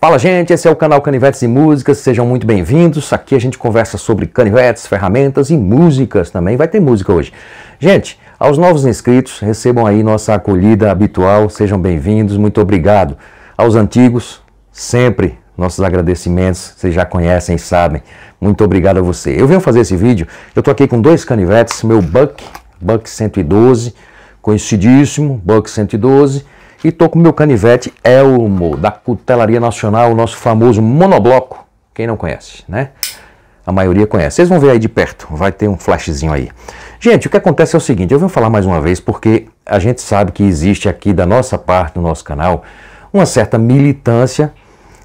Fala gente, esse é o canal Canivetes e Músicas, sejam muito bem-vindos. Aqui a gente conversa sobre canivetes, ferramentas e músicas também. Vai ter música hoje. Gente, aos novos inscritos, recebam aí nossa acolhida habitual, sejam bem-vindos, muito obrigado. Aos antigos, sempre nossos agradecimentos, vocês já conhecem, sabem. Muito obrigado a você. Eu venho fazer esse vídeo, eu tô aqui com dois canivetes, meu Buck, Buck 112, conhecidíssimo, Buck 112 e tô com meu canivete Elmo, da Cutelaria Nacional, o nosso famoso monobloco. Quem não conhece, né? A maioria conhece. Vocês vão ver aí de perto, vai ter um flashzinho aí. Gente, o que acontece é o seguinte, eu vim falar mais uma vez porque a gente sabe que existe aqui da nossa parte, do nosso canal, uma certa militância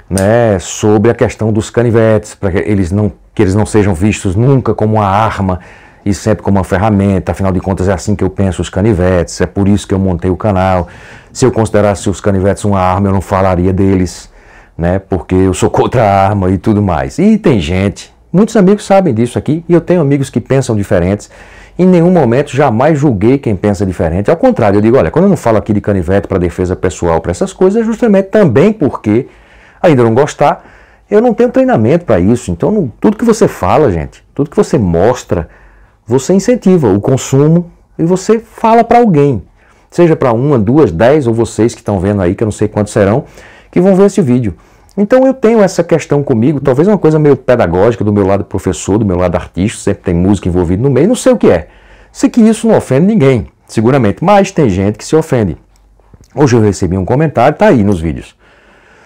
né, sobre a questão dos canivetes, para que eles não que eles não sejam vistos nunca como uma arma e sempre como uma ferramenta, afinal de contas é assim que eu penso os canivetes, é por isso que eu montei o canal. Se eu considerasse os canivetes uma arma, eu não falaria deles, né? Porque eu sou contra a arma e tudo mais. E tem gente, muitos amigos sabem disso aqui, e eu tenho amigos que pensam diferentes. Em nenhum momento jamais julguei quem pensa diferente. Ao contrário, eu digo, olha, quando eu não falo aqui de canivete para defesa pessoal, para essas coisas, é justamente também porque ainda não gostar, eu não tenho treinamento para isso. Então, não, tudo que você fala, gente, tudo que você mostra, você incentiva o consumo e você fala para alguém. Seja para uma, duas, dez ou vocês que estão vendo aí, que eu não sei quantos serão, que vão ver esse vídeo. Então eu tenho essa questão comigo, talvez uma coisa meio pedagógica do meu lado professor, do meu lado artista, sempre tem música envolvida no meio, não sei o que é. Sei que isso não ofende ninguém, seguramente, mas tem gente que se ofende. Hoje eu recebi um comentário, tá aí nos vídeos.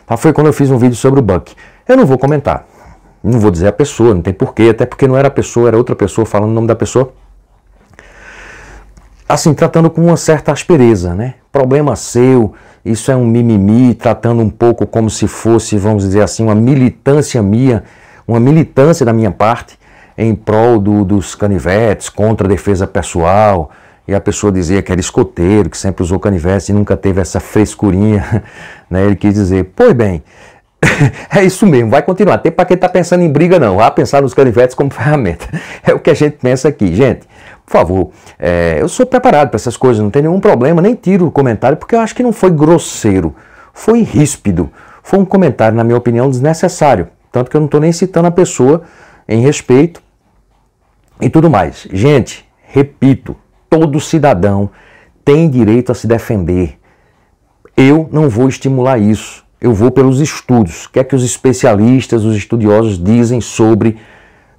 Tá, foi quando eu fiz um vídeo sobre o Buck. Eu não vou comentar. Não vou dizer a pessoa, não tem porquê, até porque não era a pessoa, era outra pessoa falando o nome da pessoa. Assim, tratando com uma certa aspereza, né? Problema seu, isso é um mimimi, tratando um pouco como se fosse, vamos dizer assim, uma militância minha, uma militância da minha parte em prol do, dos canivetes, contra a defesa pessoal, e a pessoa dizia que era escoteiro, que sempre usou canivete e nunca teve essa frescurinha, né? Ele quis dizer, pois bem, é isso mesmo, vai continuar. Tem para quem está pensando em briga, não. Vá pensar nos canivetes como ferramenta. É o que a gente pensa aqui. Gente, por favor, é, eu sou preparado para essas coisas, não tem nenhum problema, nem tiro o comentário, porque eu acho que não foi grosseiro, foi ríspido, foi um comentário, na minha opinião, desnecessário. Tanto que eu não estou nem citando a pessoa em respeito e tudo mais. Gente, repito, todo cidadão tem direito a se defender. Eu não vou estimular isso eu vou pelos estudos. O que é que os especialistas, os estudiosos dizem sobre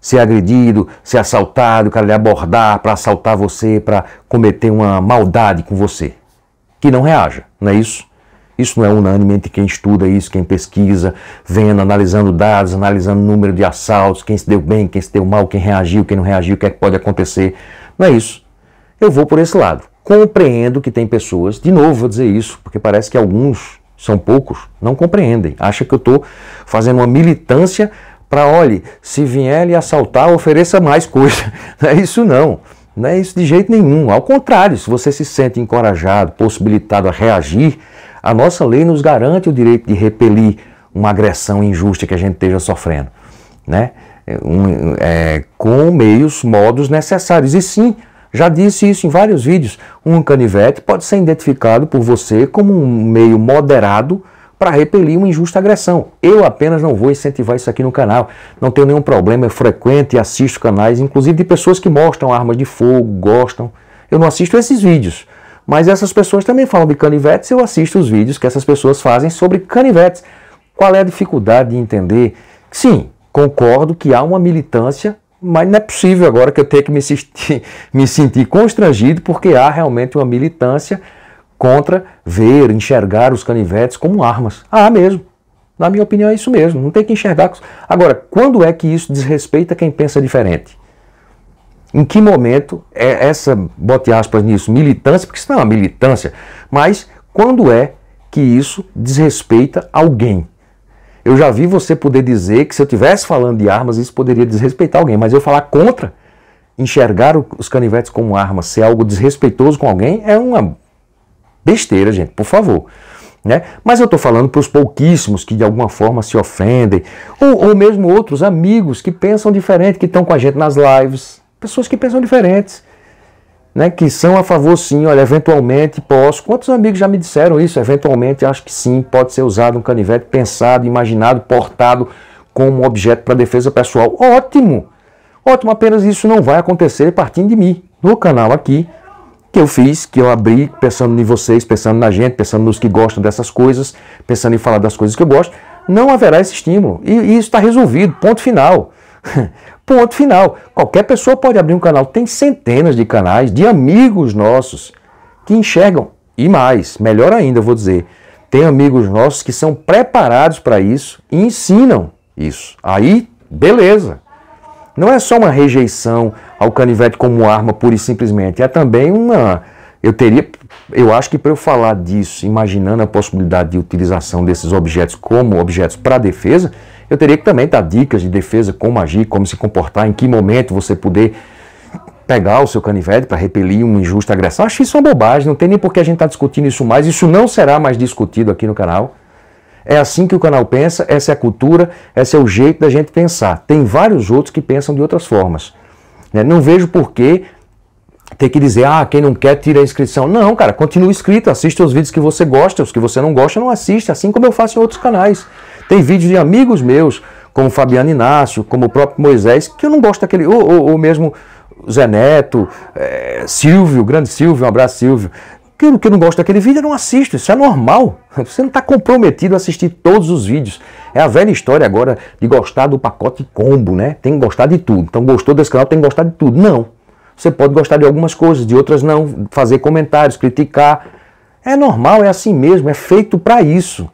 ser agredido, ser assaltado, o cara lhe abordar para assaltar você, para cometer uma maldade com você? Que não reaja, não é isso? Isso não é unânime entre quem estuda isso, quem pesquisa, vendo, analisando dados, analisando número de assaltos, quem se deu bem, quem se deu mal, quem reagiu, quem não reagiu, o que é que pode acontecer. Não é isso. Eu vou por esse lado. Compreendo que tem pessoas, de novo vou dizer isso, porque parece que alguns são poucos, não compreendem. Acha que eu estou fazendo uma militância para, olhe, se vier lhe assaltar, ofereça mais coisa. Não é isso não. Não é isso de jeito nenhum. Ao contrário, se você se sente encorajado, possibilitado a reagir, a nossa lei nos garante o direito de repelir uma agressão injusta que a gente esteja sofrendo, né? Um, é, com meios, modos necessários. E sim, já disse isso em vários vídeos. Um canivete pode ser identificado por você como um meio moderado para repelir uma injusta agressão. Eu apenas não vou incentivar isso aqui no canal. Não tenho nenhum problema, eu frequento e assisto canais, inclusive de pessoas que mostram armas de fogo, gostam. Eu não assisto esses vídeos. Mas essas pessoas também falam de canivetes, eu assisto os vídeos que essas pessoas fazem sobre canivetes. Qual é a dificuldade de entender? Sim, concordo que há uma militância mas não é possível agora que eu tenha que me sentir, me sentir constrangido porque há realmente uma militância contra ver, enxergar os canivetes como armas. Ah, mesmo. Na minha opinião, é isso mesmo. Não tem que enxergar. Agora, quando é que isso desrespeita quem pensa diferente? Em que momento é essa, bote aspas nisso, militância, porque isso não é uma militância, mas quando é que isso desrespeita alguém? Eu já vi você poder dizer que se eu tivesse falando de armas, isso poderia desrespeitar alguém, mas eu falar contra, enxergar os canivetes como armas ser algo desrespeitoso com alguém, é uma besteira, gente, por favor. Né? Mas eu estou falando para os pouquíssimos que de alguma forma se ofendem, ou, ou mesmo outros amigos que pensam diferente, que estão com a gente nas lives, pessoas que pensam diferentes né, que são a favor sim, olha, eventualmente posso. Quantos amigos já me disseram isso? Eventualmente acho que sim, pode ser usado um canivete pensado, imaginado, portado como objeto para defesa pessoal. Ótimo! Ótimo, apenas isso não vai acontecer partindo de mim, no canal aqui, que eu fiz, que eu abri pensando em vocês, pensando na gente, pensando nos que gostam dessas coisas, pensando em falar das coisas que eu gosto. Não haverá esse estímulo. E, e isso está resolvido, ponto final. Ponto final. Qualquer pessoa pode abrir um canal. Tem centenas de canais de amigos nossos que enxergam. E mais, melhor ainda, eu vou dizer, tem amigos nossos que são preparados para isso e ensinam isso. Aí, beleza. Não é só uma rejeição ao canivete como arma pura e simplesmente, é também uma eu teria eu acho que para eu falar disso, imaginando a possibilidade de utilização desses objetos como objetos para defesa, eu teria que também dar dicas de defesa, como agir, como se comportar, em que momento você poder pegar o seu canivete para repelir uma injusta agressão. Acho isso uma bobagem, não tem nem por que a gente estar tá discutindo isso mais. Isso não será mais discutido aqui no canal. É assim que o canal pensa, essa é a cultura, esse é o jeito da gente pensar. Tem vários outros que pensam de outras formas. Né? Não vejo por que ter que dizer, ah, quem não quer tira a inscrição. Não, cara, continua inscrito, assista os vídeos que você gosta, os que você não gosta não assiste, assim como eu faço em outros canais. Tem vídeos de amigos meus, como Fabiano Inácio, como o próprio Moisés, que eu não gosto daquele, ou, ou, ou mesmo Zé Neto, é, Silvio, grande Silvio, um abraço Silvio. Que, que eu não gosto daquele vídeo, eu não assisto, isso é normal. Você não está comprometido a assistir todos os vídeos. É a velha história agora de gostar do pacote combo, né? Tem que gostar de tudo. Então gostou desse canal, tem que gostar de tudo. Não, você pode gostar de algumas coisas, de outras não, fazer comentários, criticar. É normal, é assim mesmo, é feito para isso.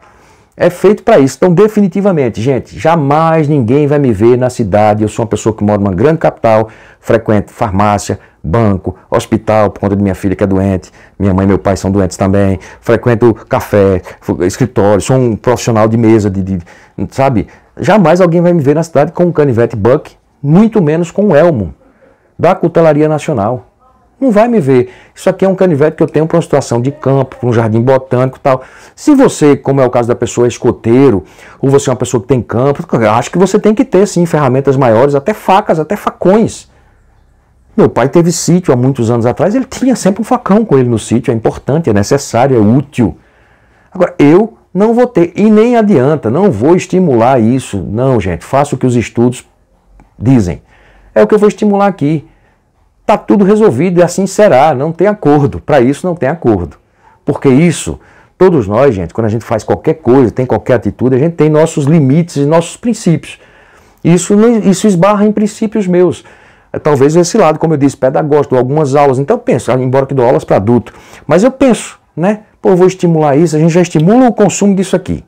É feito para isso. Então, definitivamente, gente, jamais ninguém vai me ver na cidade. Eu sou uma pessoa que mora numa grande capital, frequento farmácia, banco, hospital, por conta de minha filha que é doente, minha mãe e meu pai são doentes também, frequento café, escritório, sou um profissional de mesa, de, de sabe? Jamais alguém vai me ver na cidade com um canivete buck, muito menos com um elmo da Cutelaria Nacional. Não vai me ver. Isso aqui é um canivete que eu tenho para uma situação de campo, para um jardim botânico e tal. Se você, como é o caso da pessoa, é escoteiro, ou você é uma pessoa que tem campo, acho que você tem que ter, sim, ferramentas maiores, até facas, até facões. Meu pai teve sítio há muitos anos atrás, ele tinha sempre um facão com ele no sítio, é importante, é necessário, é útil. Agora, eu não vou ter, e nem adianta, não vou estimular isso. Não, gente, faça o que os estudos dizem. É o que eu vou estimular aqui. Está tudo resolvido e assim será, não tem acordo. Para isso não tem acordo. Porque isso, todos nós, gente, quando a gente faz qualquer coisa, tem qualquer atitude, a gente tem nossos limites e nossos princípios. Isso, isso esbarra em princípios meus. É, talvez esse lado, como eu disse, pedagógico, algumas aulas. Então eu penso, ah, embora que dou aulas para adulto, mas eu penso, né? Pô, vou estimular isso, a gente já estimula o consumo disso aqui.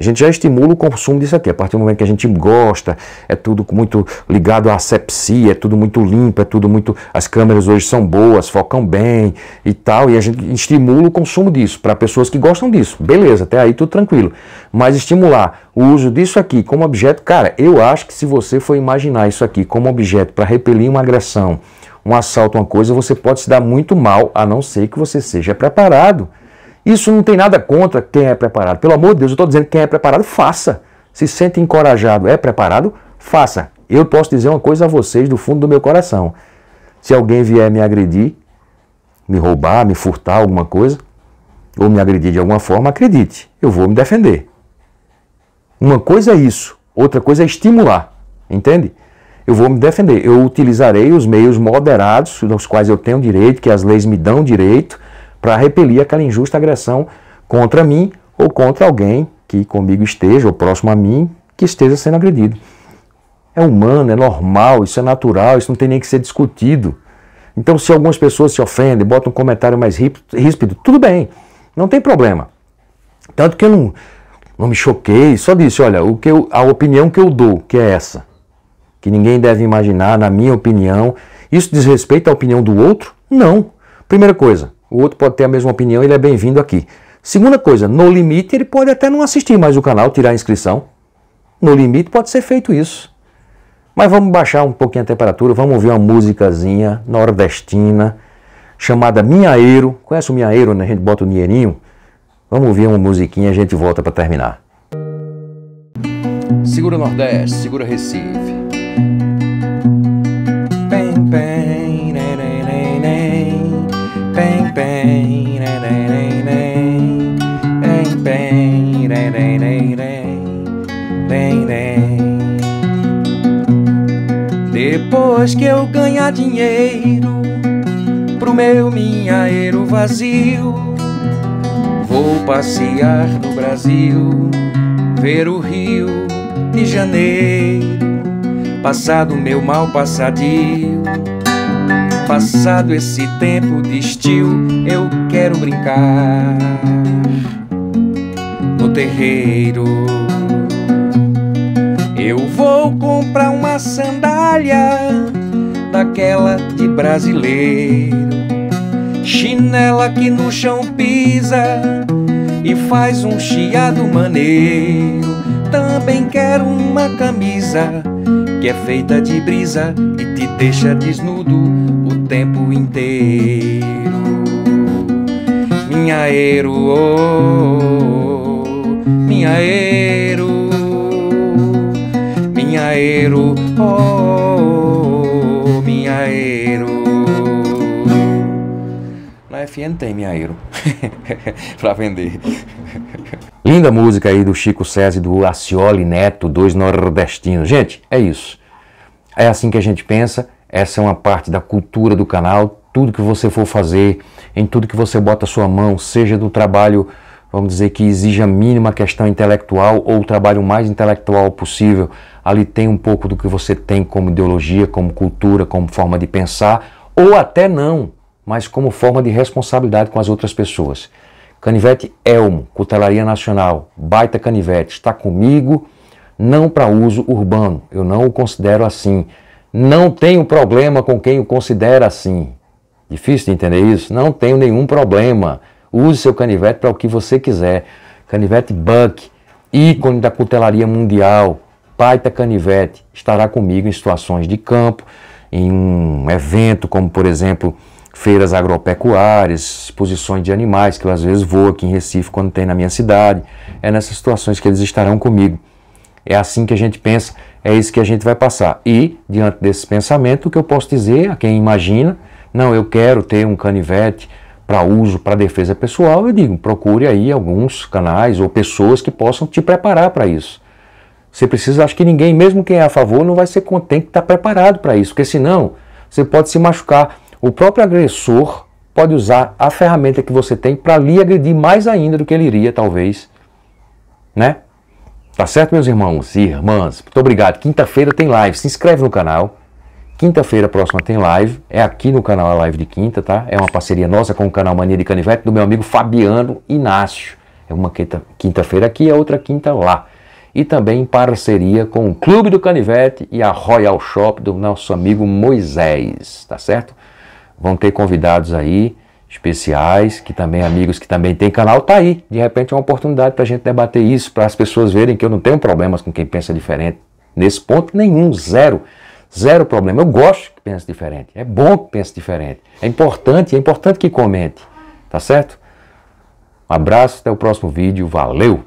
A gente já estimula o consumo disso aqui. A partir do momento que a gente gosta, é tudo muito ligado à asepsia, é tudo muito limpo, é tudo muito. As câmeras hoje são boas, focam bem e tal, e a gente estimula o consumo disso para pessoas que gostam disso. Beleza, até aí tudo tranquilo. Mas estimular o uso disso aqui como objeto, cara, eu acho que se você for imaginar isso aqui como objeto para repelir uma agressão, um assalto, uma coisa, você pode se dar muito mal, a não ser que você seja preparado. Isso não tem nada contra quem é preparado. Pelo amor de Deus, eu estou dizendo que quem é preparado, faça. Se sente encorajado, é preparado, faça. Eu posso dizer uma coisa a vocês do fundo do meu coração. Se alguém vier me agredir, me roubar, me furtar alguma coisa, ou me agredir de alguma forma, acredite, eu vou me defender. Uma coisa é isso, outra coisa é estimular, entende? Eu vou me defender. Eu utilizarei os meios moderados, dos quais eu tenho direito, que as leis me dão direito, para repelir aquela injusta agressão contra mim ou contra alguém que comigo esteja ou próximo a mim que esteja sendo agredido. É humano, é normal, isso é natural, isso não tem nem que ser discutido. Então, se algumas pessoas se ofendem, botam um comentário mais ríspido, tudo bem, não tem problema. Tanto que eu não, não me choquei, só disse: olha, o que eu, a opinião que eu dou, que é essa, que ninguém deve imaginar, na minha opinião, isso diz respeito à opinião do outro? Não. Primeira coisa, o outro pode ter a mesma opinião, ele é bem-vindo aqui. Segunda coisa, no limite ele pode até não assistir mais o canal, tirar a inscrição. No limite pode ser feito isso. Mas vamos baixar um pouquinho a temperatura, vamos ouvir uma musicazinha nordestina chamada Minhaeiro. Conhece o Minhaeiro, né? A gente bota o dinheirinho. Vamos ouvir uma musiquinha e a gente volta para terminar. Segura Nordeste, segura Recife. depois que eu ganhar dinheiro pro meu minhaeiro vazio. Vou passear no Brasil, ver o Rio de Janeiro, Passado meu mal passadio. Passado esse tempo de estio, eu quero brincar no terreiro. Eu vou comprar uma sandália daquela de brasileiro, chinela que no chão pisa e faz um chiado maneiro. Também quero uma camisa que é feita de brisa e te deixa desnudo o tempo inteiro. Minha ero, minha ero ero, oh, oh, oh, minha ero. Na FN tem minha ero para vender. Linda música aí do Chico César e do Acioli Neto, dois nordestinos. Gente, é isso. É assim que a gente pensa. Essa é uma parte da cultura do canal. Tudo que você for fazer, em tudo que você bota a sua mão, seja do trabalho, vamos dizer, que exija a mínima questão intelectual ou o trabalho mais intelectual possível, ali tem um pouco do que você tem como ideologia, como cultura, como forma de pensar, ou até não, mas como forma de responsabilidade com as outras pessoas. Canivete Elmo, Cutelaria Nacional, baita canivete, está comigo, não para uso urbano, eu não o considero assim. Não tenho problema com quem o considera assim. Difícil de entender isso? Não tenho nenhum problema. Use seu canivete para o que você quiser. Canivete Buck, ícone da cutelaria mundial, Paita Canivete estará comigo em situações de campo, em um evento como, por exemplo, feiras agropecuárias, exposições de animais, que eu às vezes vou aqui em Recife quando tem na minha cidade. É nessas situações que eles estarão comigo. É assim que a gente pensa, é isso que a gente vai passar. E, diante desse pensamento, o que eu posso dizer a quem imagina, não, eu quero ter um canivete para uso, para defesa pessoal, eu digo, procure aí alguns canais ou pessoas que possam te preparar para isso. Você precisa, acho que ninguém, mesmo quem é a favor, não vai ser tem que estar tá preparado para isso, porque senão você pode se machucar. O próprio agressor pode usar a ferramenta que você tem para lhe agredir mais ainda do que ele iria, talvez. Né? Tá certo, meus irmãos e irmãs? Muito obrigado. Quinta-feira tem live. Se inscreve no canal. Quinta-feira próxima tem live. É aqui no canal a live de quinta, tá? É uma parceria nossa com o canal Mania de Canivete do meu amigo Fabiano Inácio. É uma quinta-feira aqui, a outra quinta lá e também em parceria com o Clube do Canivete e a Royal Shop do nosso amigo Moisés, tá certo? Vão ter convidados aí especiais, que também amigos que também têm canal, tá aí. De repente é uma oportunidade para a gente debater isso, para as pessoas verem que eu não tenho problemas com quem pensa diferente. Nesse ponto, nenhum, zero. Zero problema. Eu gosto que pense diferente. É bom que pense diferente. É importante, é importante que comente. Tá certo? Um abraço, até o próximo vídeo. Valeu!